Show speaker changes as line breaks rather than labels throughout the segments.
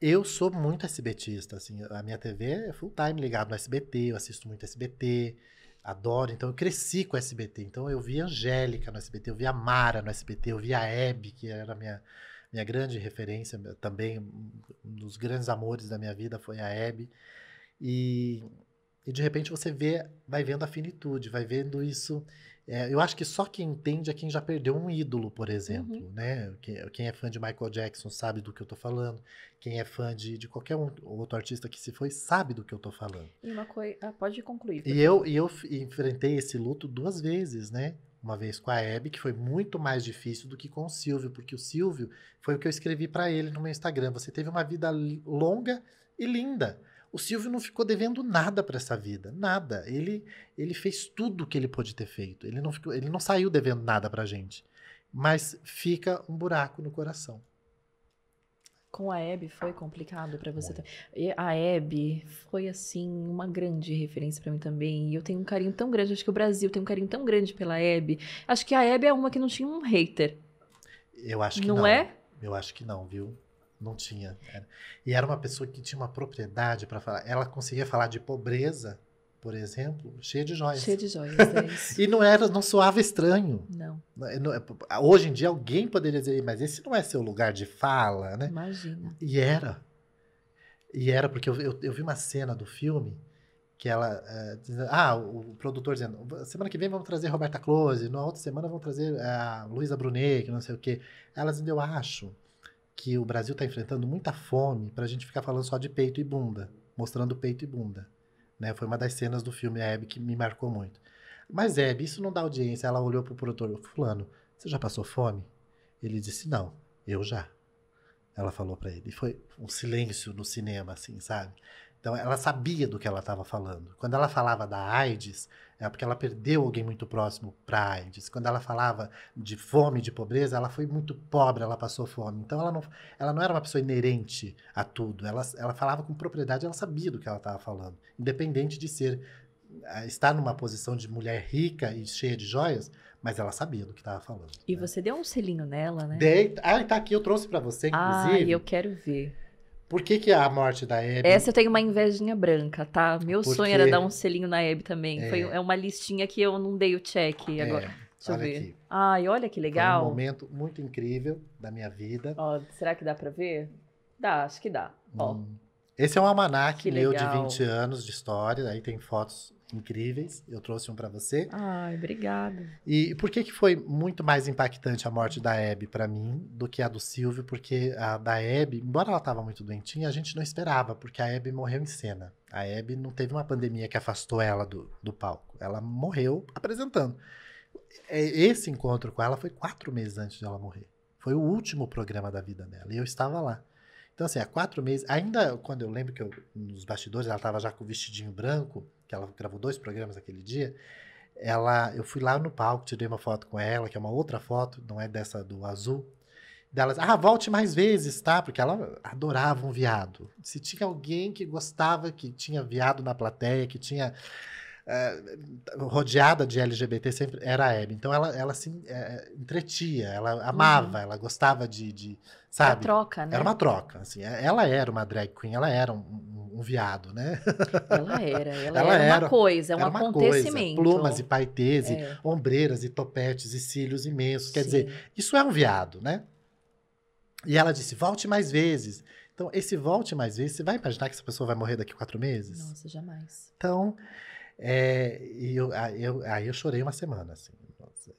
Eu sou muito SBTista, assim, a minha TV é full time ligada no SBT, eu assisto muito SBT, adoro, então eu cresci com SBT, então eu vi Angélica no SBT, eu a Mara no SBT, eu vi a Hebe, que era minha minha grande referência também, um dos grandes amores da minha vida foi a Hebe, e, e de repente você vê, vai vendo a finitude, vai vendo isso é, eu acho que só quem entende é quem já perdeu um ídolo, por exemplo, uhum. né? Quem, quem, é fã de Michael Jackson sabe do que eu estou falando. Quem é fã de, de qualquer um, outro artista que se foi sabe do que eu estou falando.
E uma coisa, ah, pode concluir. E eu,
e eu enfrentei esse luto duas vezes, né? Uma vez com a Hebe, que foi muito mais difícil do que com o Silvio, porque o Silvio foi o que eu escrevi para ele no meu Instagram. Você teve uma vida longa e linda. O Silvio não ficou devendo nada para essa vida, nada. Ele ele fez tudo o que ele pôde ter feito. Ele não ficou, ele não saiu devendo nada para gente, mas fica um buraco no coração.
Com a Ebe foi complicado para você também. A Ebe foi, assim, uma grande referência para mim também. E eu tenho um carinho tão grande, acho que o Brasil tem um carinho tão grande pela Ebe. Acho que a Ebe é uma que não tinha um
hater. Eu acho que não. Não é? Eu acho que não, viu? Não tinha. Era. E era uma pessoa que tinha uma propriedade para falar. Ela conseguia falar de pobreza, por exemplo, cheia de joias. Cheia de joias, é e não era, não soava estranho. Não. Né, é, hoje em dia alguém poderia dizer, mas esse não é seu lugar de fala, né? Imagina. E era. E era porque eu, eu, eu vi uma cena do filme que ela eh, ah o produtor dizendo semana que vem vamos trazer Roberta Close na outra semana vamos trazer eh, a Luísa Brunet que não sei o que elas ainda eu acho que o Brasil está enfrentando muita fome para a gente ficar falando só de peito e bunda, mostrando peito e bunda. Né? Foi uma das cenas do filme Hebe que me marcou muito. Mas Hebe, isso não dá audiência. Ela olhou para o produtor, fulano, você já passou fome? Ele disse, não, eu já. Ela falou para ele. E foi um silêncio no cinema, assim, sabe? Então, ela sabia do que ela estava falando. Quando ela falava da AIDS, é porque ela perdeu alguém muito próximo para AIDS. Quando ela falava de fome, de pobreza, ela foi muito pobre, ela passou fome. Então ela não, ela não era uma pessoa inerente a tudo. Ela, ela falava com propriedade, ela sabia do que ela estava falando, independente de ser eh, estar numa posição de mulher rica e cheia de joias, mas ela sabia do que estava falando. E né? você
deu um selinho nela, né? Dei.
Ah, tá aqui, eu trouxe para você, ah, inclusive. Ah, eu quero ver. Por que, que a morte da Hebe? Essa
eu tenho uma invejinha branca, tá? Meu Porque... sonho era dar um selinho na Hebe
também. É. Foi, é
uma listinha que eu não dei o check é, agora. Deixa olha eu ver. Aqui. Ai, olha que legal. Foi um momento
muito incrível da minha vida. Ó, será que dá para ver? Dá, acho que dá. Hum. Ó. Esse é um almanac meu de 20 anos de história. Aí tem fotos incríveis. Eu trouxe um para você.
Ai, obrigada.
E por que que foi muito mais impactante a morte da Abby para mim do que a do Silvio? Porque a da Abby, embora ela tava muito doentinha, a gente não esperava, porque a Abby morreu em cena. A Abby não teve uma pandemia que afastou ela do, do palco. Ela morreu apresentando. É, esse encontro com ela foi quatro meses antes de ela morrer. Foi o último programa da vida dela e eu estava lá. Então, assim, há quatro meses, ainda quando eu lembro que eu, nos bastidores ela estava já com o vestidinho branco, que ela gravou dois programas aquele dia, ela, eu fui lá no palco, tirei uma foto com ela, que é uma outra foto, não é dessa do azul. Delas, ah, volte mais vezes, tá? Porque ela adorava um viado. Se tinha alguém que gostava, que tinha viado na plateia, que tinha uh, rodeada de LGBT, sempre era a Hebe. Então ela, ela se uh, entretia, ela uhum. amava, uhum. ela gostava de, de sabe? Uma troca, né? Era uma troca, assim. Ela era uma drag queen, ela era um, um um viado, né?
Ela era, ela, ela era, era, é uma coisa, é um acontecimento. Coisa, plumas e paetês, é. e
ombreiras e topetes e cílios imensos. Quer Sim. dizer, isso é um viado, né? E ela disse: volte mais vezes. Então, esse volte mais vezes, você vai imaginar que essa pessoa vai morrer daqui a quatro meses? Nossa, jamais. Então, é, eu, eu, aí eu chorei uma semana, assim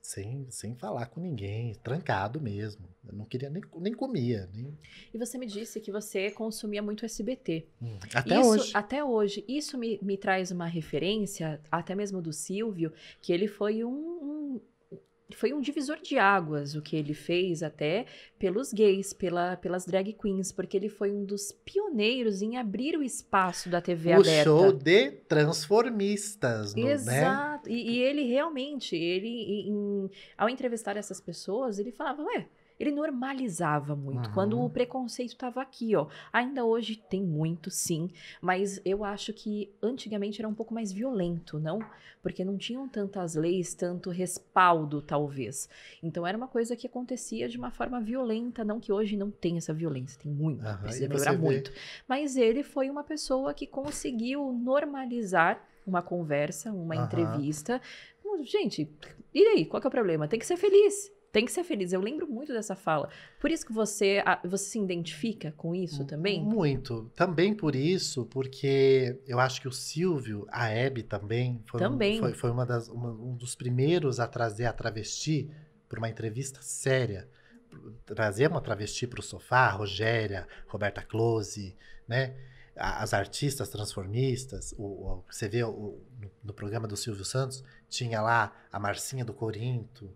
sem, sem falar com ninguém, trancado mesmo. Eu não queria nem, nem comia. Nem...
E você me disse que você consumia muito SBT.
Hum, até isso, hoje.
Até hoje. Isso me, me traz uma referência, até mesmo do Silvio, que ele foi um, um foi um divisor de águas o que ele fez até pelos gays, pela, pelas drag queens, porque ele foi um dos pioneiros em abrir o espaço da TV o aberta. show
de transformistas, não né? Exato.
Né? E, e, ele realmente, ele em, ao entrevistar essas pessoas, ele falava, ué, ele normalizava muito, uhum. quando o preconceito estava aqui, ó. Ainda hoje tem muito, sim, mas eu acho que antigamente era um pouco mais violento, não? Porque não tinham tantas leis, tanto respaldo, talvez. Então era uma coisa que acontecia de uma forma violenta, não que hoje não tem essa violência, tem muito, uhum. precisa melhorar muito. Mas ele foi uma pessoa que conseguiu normalizar uma conversa, uma uhum. entrevista. Gente, e aí, qual é o problema? Tem que ser feliz tem que ser feliz. Eu lembro muito dessa fala. Por isso que você, você se identifica com isso hum, também?
Muito. Também por isso, porque eu acho que o Silvio, a Hebe também, foi, também. Um, foi, foi uma das, uma, um dos primeiros a trazer a travesti para uma entrevista séria. Trazer uma travesti para o sofá, Rogéria, Roberta Close, né? as artistas transformistas, o, o você vê o, no, no, programa do Silvio Santos, tinha lá a Marcinha do Corinto,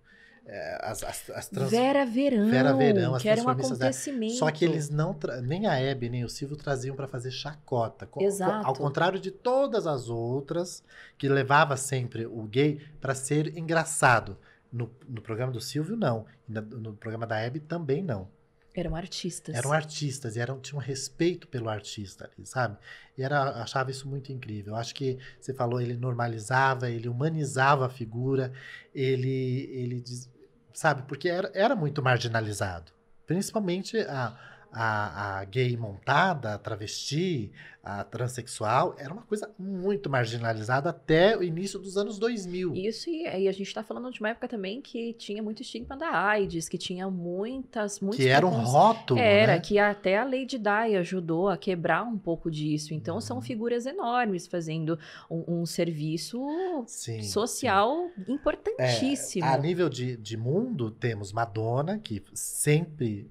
é, as, as, as trans... Vera Verão, Vera Verão as que era um acontecimento. Só que eles não, tra... nem a Hebe, nem o Silvio traziam para fazer chacota. Exato. Ao contrário de todas as outras, que levava sempre o gay para ser engraçado. No, no, programa do Silvio, não. No programa da Hebe, também não.
Eram artistas. Eram artistas
e eram, tinham respeito pelo artista, sabe? E era, achava isso muito incrível. Acho que você falou, ele normalizava, ele humanizava a figura, ele, ele diz, sabe? Porque era, era muito marginalizado. Principalmente a, a, a gay montada, a travesti, a transexual, era uma coisa muito marginalizada até o início dos anos 2000.
Isso, e, e a gente está falando de uma época também que tinha muito estigma da AIDS, que tinha muitas... muitas que era um rótulo, né? Era, né? que até a Lady Di ajudou a quebrar um pouco disso. Então, são uhum. figuras enormes fazendo um, um serviço sim, social sim. importantíssimo. É, a
nível de, de mundo, temos Madonna, que sempre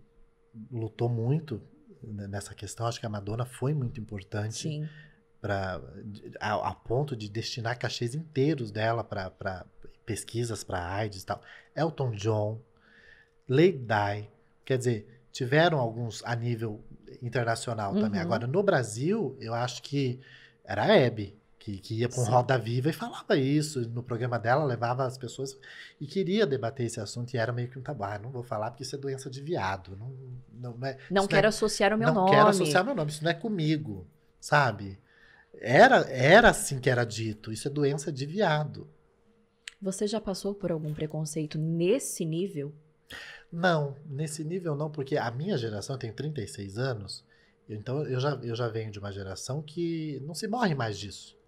lutou muito né, nessa questão. Acho que a Madonna foi muito importante. para, a, a ponto de destinar cachês inteiros dela para pesquisas para AIDS e tal. Elton John, Lady Di, quer dizer, tiveram alguns a nível internacional uhum. também. Agora, no Brasil, eu acho que era a Hebe que, que ia com Roda Viva e falava isso no programa dela, levava as pessoas e queria debater esse assunto e era meio que um tabu. Ah, não vou falar porque isso é doença de viado. Não, não, não, é, não é quero é, associar o meu não nome. Não quero associar meu nome, isso não é comigo, sabe? Era, era assim que era dito, isso é doença de viado. Você já passou por algum
preconceito nesse
nível? Não, nesse nível não, porque a minha geração, eu tenho 36 anos, então eu já, eu já venho de uma geração que não se morre mais disso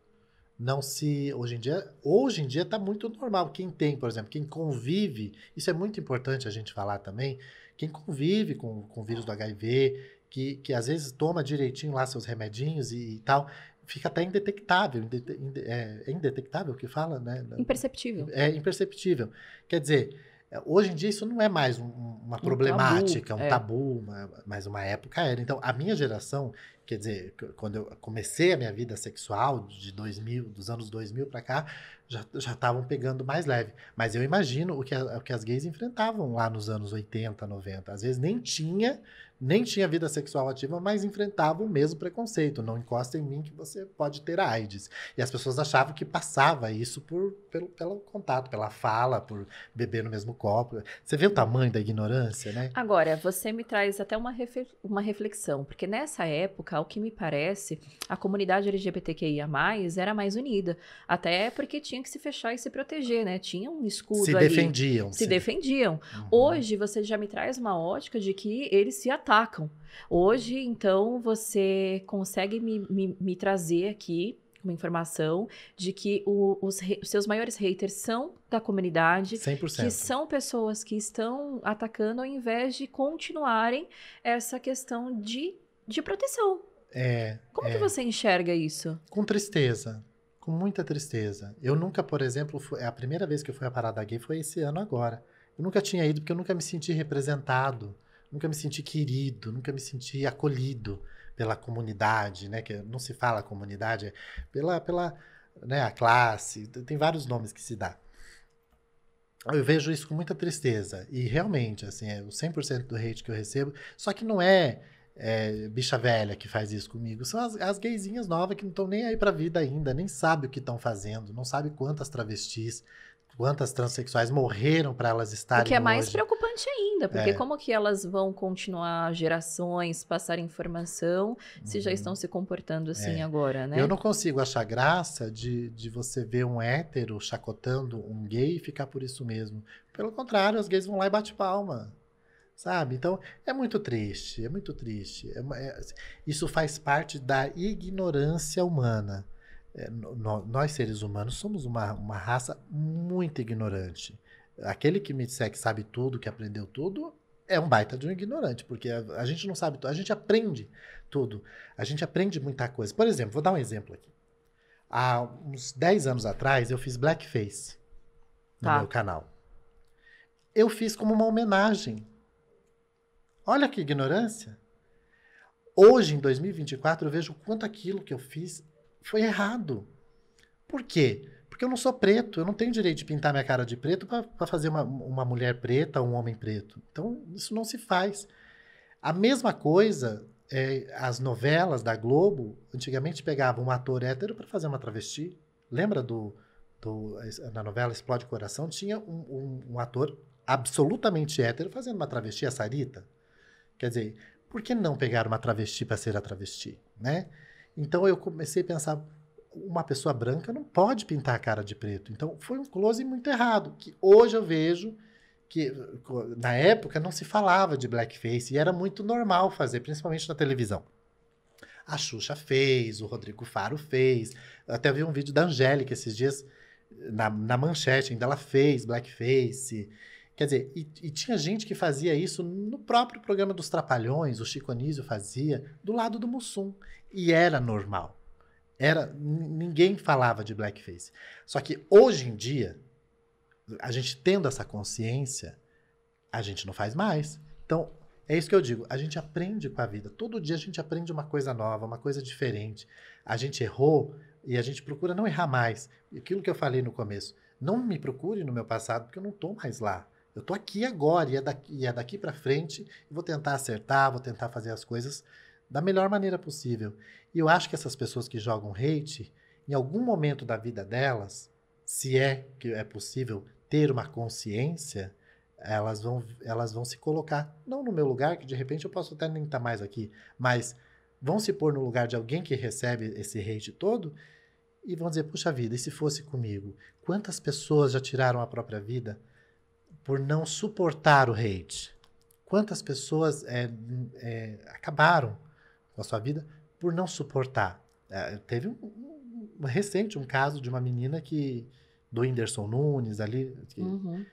não se hoje em dia hoje em dia está muito normal quem tem por exemplo quem convive isso é muito importante a gente falar também quem convive com, com o vírus do HIV que, que às vezes toma direitinho lá seus remedinhos e, e tal fica até indetectável indete, inde, é, é, indetectável que fala né
imperceptível
é imperceptível quer dizer é, hoje em dia isso não é mais um, uma um problemática, tabu, um é. tabu, uma, mas uma época era. Então, a minha geração, quer dizer, quando eu comecei a minha vida sexual, de 2000, dos anos 2000 para cá, já estavam pegando mais leve. Mas eu imagino o que, a, o que as gays enfrentavam lá nos anos 80, 90. Às vezes nem tinha nem tinha vida sexual ativa, mas enfrentava o mesmo preconceito. Não encosta em mim que você pode ter AIDS. E as pessoas achavam que passava isso por, pelo, pelo contato, pela fala, por beber no mesmo copo. Você vê o tamanho da ignorância, né?
Agora, você me traz até uma, uma reflexão, porque nessa época, ao que me parece, a comunidade LGBTQIA era mais unida. Até porque tinha que se fechar e se proteger, né? Tinha um escudo. Se ali. defendiam. Se, defendiam. Uhum. Hoje, você já me traz uma ótica de que eles se atacam atacam. Hoje, então, você consegue me, me, me trazer aqui uma informação de que o, os, re, seus maiores haters são da comunidade, 100%. que são pessoas que estão atacando ao invés de continuarem essa questão de, de proteção.
É. Como é. que você enxerga isso? Com tristeza. Com muita tristeza. Eu nunca, por exemplo, fui, a primeira vez que eu fui à Parada Gay foi esse ano agora. Eu nunca tinha ido porque eu nunca me senti representado nunca me senti querido, nunca me senti acolhido pela comunidade, né? Que não se fala comunidade, é pela, pela né, a classe, tem vários nomes que se dá. Eu vejo isso com muita tristeza. E realmente, assim, é o 100% do hate que eu recebo. Só que não é, é bicha velha que faz isso comigo. São as, as gaysinhas novas que não estão nem aí pra vida ainda, nem sabe o que estão fazendo, não sabe quantas travestis quantas transexuais morreram para elas estarem. O que é mais hoje.
preocupante ainda, porque é. como que elas vão continuar gerações, passar informação, se já uhum. estão
se comportando assim é. agora, né? Eu não consigo achar graça de, de você ver um hétero chacotando um gay e ficar por isso mesmo. Pelo contrário, os gays vão lá e bate palma. Sabe? Então, é muito triste, é muito triste. É, é isso faz parte da ignorância humana é, no, nós seres humanos somos uma, uma raça muito ignorante. Aquele que me disser que sabe tudo, que aprendeu tudo, é um baita de um ignorante, porque a, a gente não sabe tudo, a gente aprende tudo, a gente aprende muita coisa. Por exemplo, vou dar um exemplo aqui. Há uns 10 anos atrás, eu fiz blackface no tá. meu canal. Eu fiz como uma homenagem. Olha que ignorância. Hoje, em 2024, eu vejo o quanto aquilo que eu fiz foi errado. Por quê? Porque eu não sou preto, eu não tenho direito de pintar minha cara de preto para fazer uma, uma mulher preta ou um homem preto. Então, isso não se faz. A mesma coisa, é, as novelas da Globo, antigamente pegavam um ator hétero para fazer uma travesti. Lembra do, do, na novela Explode Coração? Tinha um, um, um ator absolutamente hétero fazendo uma travesti, a Sarita. Quer dizer, por que não pegar uma travesti para ser a travesti, né? Então eu comecei a pensar, uma pessoa branca não pode pintar a cara de preto. Então foi um close muito errado, que hoje eu vejo que na época não se falava de blackface e era muito normal fazer, principalmente na televisão. A Xuxa fez, o Rodrigo Faro fez. Eu até vi um vídeo da Angélica esses dias na, na manchete, ainda ela fez blackface. Quer dizer, e, e, tinha gente que fazia isso no próprio programa dos Trapalhões, o Chico Anísio fazia, do lado do Mussum. E era normal. Era, ninguém falava de blackface. Só que hoje em dia, a gente tendo essa consciência, a gente não faz mais. Então, é isso que eu digo, a gente aprende com a vida. Todo dia a gente aprende uma coisa nova, uma coisa diferente. A gente errou e a gente procura não errar mais. Aquilo que eu falei no começo, não me procure no meu passado, porque eu não estou mais lá. Eu estou aqui agora e é daqui, é daqui para frente. Vou tentar acertar, vou tentar fazer as coisas da melhor maneira possível. E eu acho que essas pessoas que jogam hate, em algum momento da vida delas, se é que é possível ter uma consciência, elas vão, elas vão se colocar, não no meu lugar, que de repente eu posso até nem estar tá mais aqui, mas vão se pôr no lugar de alguém que recebe esse hate todo e vão dizer: puxa vida, e se fosse comigo? Quantas pessoas já tiraram a própria vida? por não suportar o hate. Quantas pessoas é, é, acabaram com a sua vida por não suportar? É, teve um, um, um, recente um caso de uma menina que do Whindersson Nunes ali, que uhum.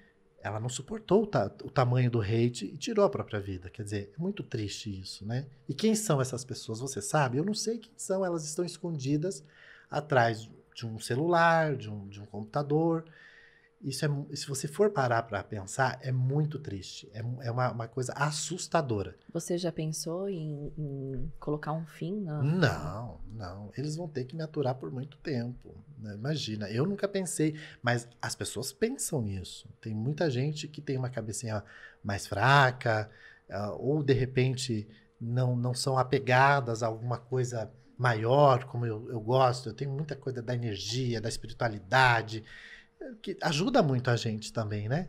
ela não suportou o, ta, o, tamanho do hate e tirou a própria vida. Quer dizer, é muito triste isso, né? E quem são essas pessoas? Você sabe? Eu não sei quem são. Elas estão escondidas atrás de um celular, de um, de um computador. Isso é, se você for parar para pensar, é muito triste. É, é uma, uma, coisa assustadora.
Você já pensou em, em colocar um fim? Na...
Não, não. Eles vão ter que me aturar por muito tempo. Né? Imagina, eu nunca pensei, mas as pessoas pensam nisso. Tem muita gente que tem uma cabecinha mais fraca, ah, ou de repente não, não são apegadas a alguma coisa maior, como eu, eu gosto. Eu tenho muita coisa da energia, da espiritualidade que ajuda muito a gente também, né?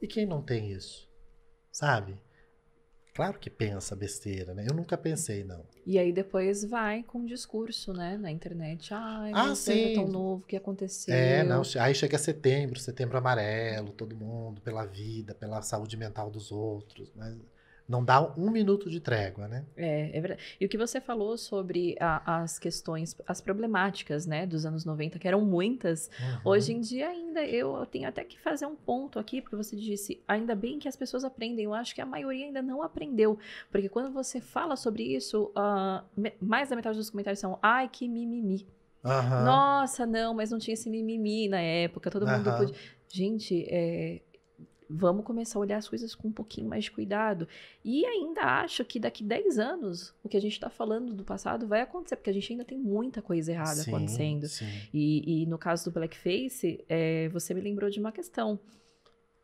E quem não tem isso? Sabe? Claro que pensa besteira, né? Eu nunca pensei, não.
E aí depois vai com o discurso, né? Na internet. Ai, ah, o sim. é tão novo, o que aconteceu?
É, não. Aí chega setembro, setembro amarelo, todo mundo, pela vida, pela saúde mental dos outros. Mas né? não dá um minuto de trégua, né?
É, é verdade. E o que você falou sobre a, as questões, as problemáticas, né, dos anos 90, que eram muitas, uhum. hoje em dia ainda, eu tenho até que fazer um ponto aqui, porque você disse, ainda bem que as pessoas aprendem, eu acho que a maioria ainda não aprendeu, porque quando você fala sobre isso, uh, mais da metade dos comentários são, ai, que mimimi. Uhum. Nossa, não, mas não tinha esse mimimi na época, todo uhum. mundo podia... Gente, é Vamos começar a olhar as coisas com um pouquinho mais de cuidado. E ainda acho que daqui 10 anos, o que a gente está falando do passado vai acontecer, porque a gente ainda tem muita coisa errada sim, acontecendo. Sim. E, e, no caso do blackface, é, você me lembrou de uma questão.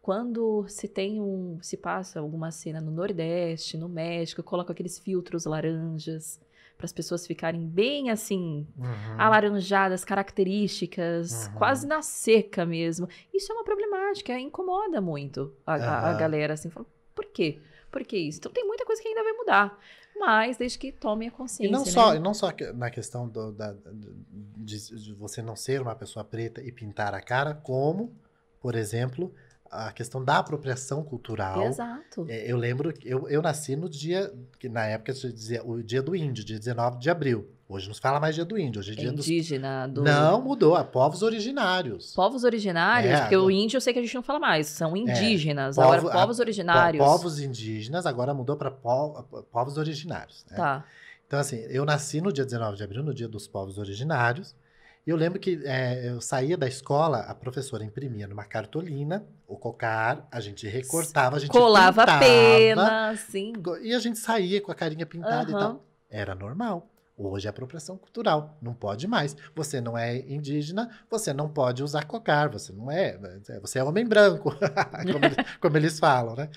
Quando se tem um. se passa alguma cena no Nordeste, no México, coloca aqueles filtros laranjas para as pessoas ficarem bem assim, uhum. alaranjadas, características, uhum. quase na seca mesmo. Isso é uma problemática, incomoda muito a, uhum. a, a galera, assim, fala, por quê? Por que isso? Então tem muita coisa que ainda vai mudar. Mas desde que tome a consciência. E não né? só, não
só na questão do, da, de, de você não ser uma pessoa preta e pintar a cara, como, por exemplo, a questão da apropriação cultural.
Exato. É, eu
lembro que eu, eu nasci no dia, que na época se dizia o dia do índio, dia 19 de abril. Hoje não se fala mais dia do índio, hoje é, é dia Indígena, dos... do... Não, mudou, é povos originários. Povos
originários, é, porque o índio eu sei que a gente não fala mais, são é, indígenas, é, povo, agora povos a, originários. Povos
indígenas, agora mudou para povos originários. Né? Tá. Então assim, eu nasci no dia 19 de abril, no dia dos povos originários, e eu lembro que é, eu saía da escola, a professora imprimia numa cartolina o cocar, a gente recortava, a gente colava pintava, a pena, sim. E a gente saía com a carinha pintada uhum. e tal. Era normal. Hoje é apropriação cultural, não pode mais. Você não é indígena, você não pode usar cocar, você não é, é você é homem branco, como, como, eles, falam, né?